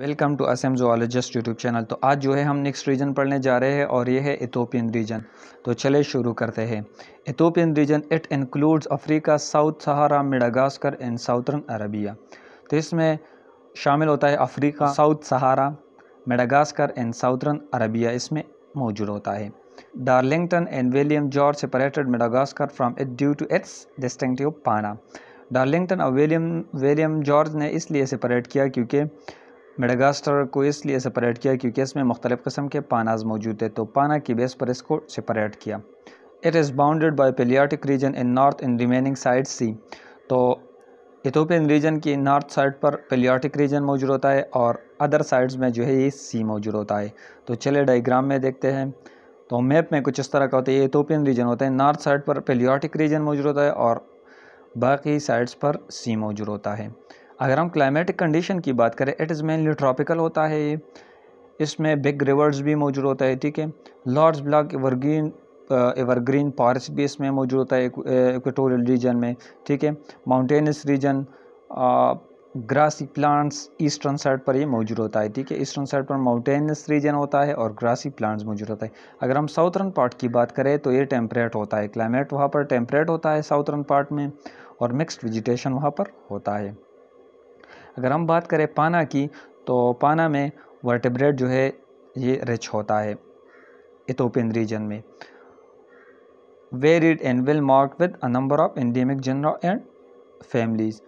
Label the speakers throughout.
Speaker 1: welcome to Assam zoologist YouTube channel तो आज जो है हम नेक्स्ट रीजन पढ़ने जा रहे हैं और ये है इथोपियन रीजन तो चले शुरू करते हैं Ethiopian region it includes Africa south Sahara Madagascar and southern Arabia तो इसमें शामिल होता है Africa south Sahara Madagascar and southern Arabia इसमें मौजूद होता है Darlington and William George separated Madagascar from it due to its distinctive fauna Darlington और विलियम विलियम जॉर्ज ने इसलिए सेपरेट किया क्योंकि मेडागास्टर को इसलिए सेपरेट किया क्योंकि इसमें मुख्तलिफ़ किस्म के पानाज मौजूद है तो पाना की बेस पर इसको सेपरेट किया it is bounded by Palearctic region in north in remaining side sea तो इथोपियन रीजन की नॉर्थ साइड पर पेलियाटिक रीजन मौजूद होता है और अदर साइड्स में जो है ये सी मौजूद होता है तो चले डाइग्राम में देखते हैं तो मैप में कुछ इस तरह का होता है ये इथोपियन रीजन होता है नॉर्थ साइड पर पेलियाटिक रीजन मौजूद होता है और बाकी साइड्स पर सी मौजूद होता है अगर हम क्लाइमेटिक कंडीशन की बात करें इट इज़ मेनली ट्रॉपिकल होता है ये इसमें बिग रिवर्स भी मौजूद होता है ठीक है lords block evergreen evergreen park भी इसमें मौजूद होता है इक्वेटोरियल रीजन में ठीक है mountainous region grassy plants eastern side पर ये मौजूद होता है ठीक है ईस्टर्न साइड पर माउंटेनस रीजन होता है और ग्रासी प्लांट्स मौजूद होता है अगर हम साउथर्न पार्ट की बात करें तो ये टेम्परेट होता है क्लाइमेट वहाँ पर टेम्परेट होता है साउथर्न पार्ट में और मिक्सड वेजिटेशन वहाँ पर होता है अगर हम बात करें पाना की तो पाना में वर्टिब्रेट जो है ये रिच होता है इथोपियन रीजन में varied and well marked with a number of endemic genera and families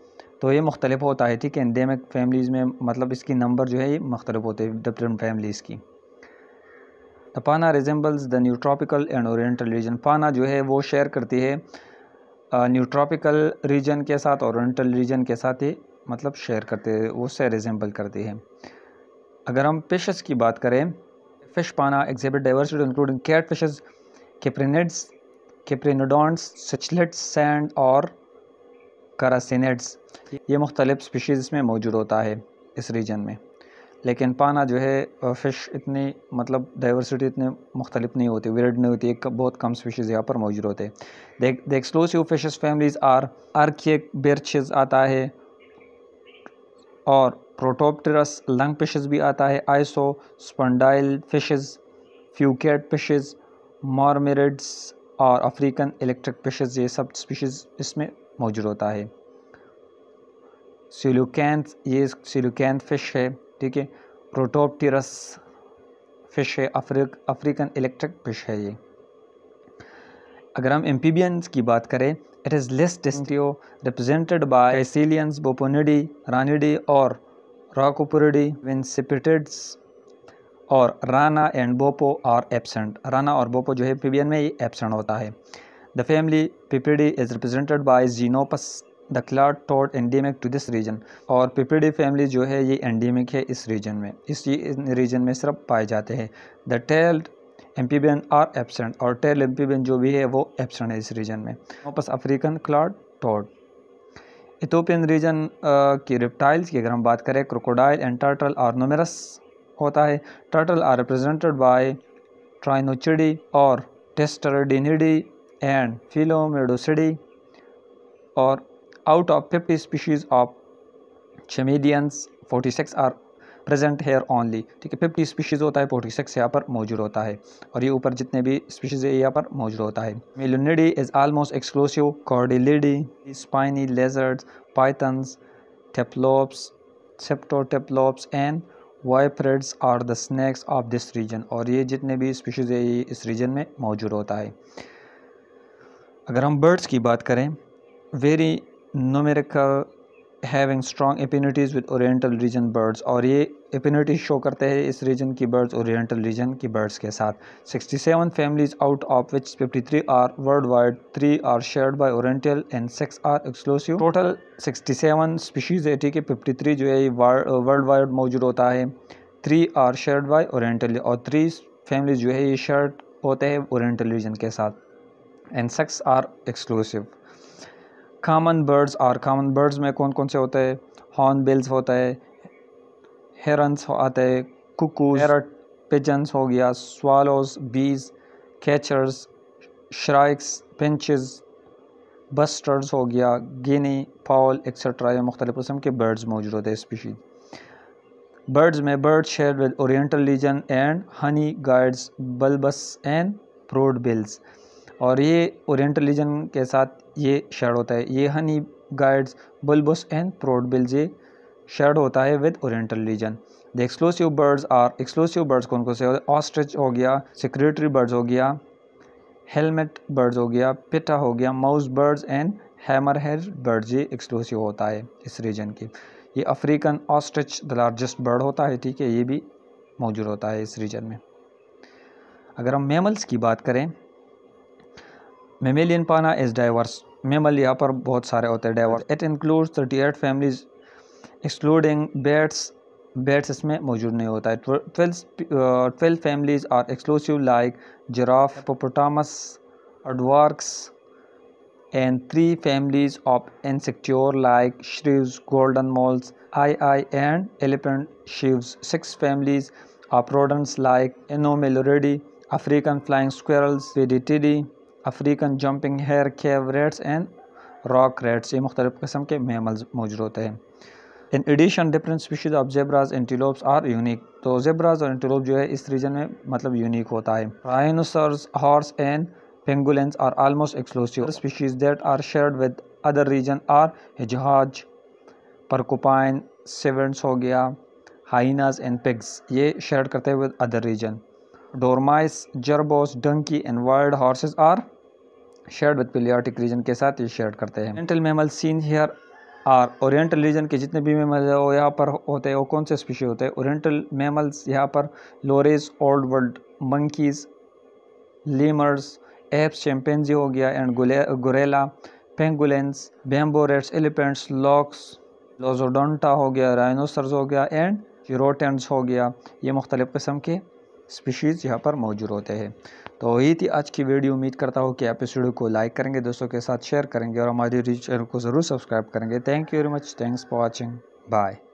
Speaker 1: तो ये मुख्तलिफ होता है ठीक है एंडेमिक फैमिलीज़ में मतलब इसकी नंबर जो है ये मुख्तलिफ होते हैं डिफरेंट फैमिलीज़ की the fauna resembles the neotropical and oriental region fauna जो है वो शेयर करती है न्यूट्रॉपिकल रीजन के साथ औरटल ओरिएंटल रीजन के साथ ये मतलब शेयर करते हैं उससे रिजेंबल करती है अगर हम फिशेस की बात करें fish fauna exhibit diversity including cat fishes cyprinids cyprinodonts cichlids and और करासिनेट्स ये मुख्तलिफ स्पीशीज़ में मौजूद होता है इस रीजन में लेकिन पाना जो है फ़िश इतनी मतलब डाइवर्सिटी इतनी मुख्तलिफ नहीं होती वेरिड नहीं होती एक बहुत कम स्पीशीज़ यहाँ पर मौजूद होते हैं exclusive fishes families are archaic bichirs आता है और प्रोटोपटरस लंग फिशेस भी आता है आइसो स्पंडाइल फिशेस फ्यूकेट फिशेस मारमेरिड्स और अफ्रीकन इलेक्ट्रिक फिशेस ये सब स्पीशीज़ इसमें मौजूद होता है सिलुकैंथ ये सिलुकैंथ फ़िश है ठीक है प्रोटोपटरस फ़िश है अफ्रीक अफ्रीकन इलेक्ट्रिक फ़िश है ये अगर हम एम्पीबियंस की बात करें It is less distinctive, represented by Caecilians, Boponidae, Ranidae or Rhacoporidae, when Cypriotids और Rana and Bufo are absent Rana और बोपो जो है पीबियन में ही एबसेंट होता है the family Pipidae is represented by Xenopus the clawed toad endemic to this region और Pipidae family जो है ये एंडेमिक है इस रीजन में इस रीजन में सिर्फ पाए जाते हैं the tailed amphibian are absent और टेल एम्पीबियन जो भी है वो एबसेंट है इस रीजन में वापस African clawed toad Ethiopian region की रिप्टाइल्स की अगर हम बात करें crocodile and turtle are numerous होता है turtle are represented by Trionychidae और टेस्टरडिनिडी एंड फिलोमेडोसिडी और of fifty 50 of of forty 46 are present here only ठीक है फिफ्टी स्पीशीज़ होता है फोर्टी सिक्स यहाँ पर मौजूद होता है और ये ऊपर जितने भी स्पीशीज़ है यहाँ पर मौजूद होता है मिलोनिडी is almost exclusive Cordylidae spiny lizard pythons Typhlops Leptotyphlops and viperids are the snakes of this region और ये जितने भी स्पीशीज़ है ये इस रीजन में मौजूद होता है अगर हम बर्ड्स की बात करें very numerical having strong affinities with oriental region birds और ये एपिनिटी शो करते हैं इस रीजन की बर्ड्स ओरिएंटल रीजन की बर्ड्स के साथ 67 families out of which 53 are worldwide three are shared by oriental and six are exclusive total 67 species ठीक है 53 जो है वर्ल्ड वाइड uh, मौजूद होता है three are shared by oriental और थ्री फैमिली जो है ये शर्ट होते हैं ओरिएंटल रीजन के साथ and six are exclusive common birds are common birds में कौन कौन से होते हैं हॉर्न बिल्स होता है हेरन्स आते हैं कुकूज हेर पिजन्स हो गया स्वालोस बीज कैचर्स श्राइक्स पिंचज़ बस्टर्स हो गया गिनी पाउल एक्सेट्रा या मुख्तलिफ़ किस्म के बर्ड्स मौजूद होते हैं स्पीशीज बर्ड्स में bird share with oriental region and honey guides bulbuls and broadbills और ये ओरिएंटल लीजन के साथ ये शेयर होता है ये honey guides bulbuls and broadbills ये शेयर्ड होता है with oriental region the exclusive birds are exclusive birds कौन कौन से ऑस्ट्रिच हो गया सिक्रेटरी बर्ड्स हो गया हेलमेट बर्ड्स हो गया पिटा हो गया mouse birds and hammer head birds ये एक्सक्लूसिव होता है इस रीजन की ये African ostrich the largest bird होता है ठीक है ये भी मौजूद होता है इस रीजन में अगर हम मेमल्स की बात करें मेमेलियन पाना इज़ डाइवर्स मेमल यहाँ पर बहुत सारे होते हैं diverse it includes thirty eight families excluding bats bats इसमें मौजूद नहीं होता है twelve families are exclusive like giraffe hippopotamus aardvarks and three families of insectivores like shrew golden moles aye-aye and elephant shrew six families of rodents like Anomaluridae African flying squirrels Pedetidae African jumping hare cave rats and rock rats ये मुख्तलिफ़ किस्म के mammals मौजूद होते हैं in addition different species of zebras antelopes are unique तो zebras और antelope जो है इस रीजन में मतलब यूनिक होता है rhinoceros horse and pangolins are almost exclusive species that are shared with other region are हिजहाज परकोपाइन सेवेंट्स हो गया हाइनाज एंड पिग्स ये शेयर करते हैं with other region dormice jerboas donkey and wild horses are shared with Palearctic region के साथ ये share करते हैं मेंटल मेमल सीन हेयर और ओरिएंटल रीजन के जितने भी मेमल हैं वो यहाँ पर होते हैं वो कौन से स्पीशी होते हैं ओरिएंटल मेमल्स यहाँ पर lorises old world monkeys lemurs apes chimpanzee हो गया and gorilla pangolins bamboo rats elephants lox Loxodonta हो गया राइनोसर्स हो गया एंड यूरोटेंट्स हो गया ये मुख्तलिफ़ किस्म के स्पीशीज़ यहाँ पर मौजूद होते हैं तो यही थी आज की वीडियो उम्मीद करता हूँ कि आप इस वीडियो को लाइक करेंगे दोस्तों के साथ शेयर करेंगे और हमारे चैनल को ज़रूर सब्सक्राइब करेंगे thank you very much thanks for watching bye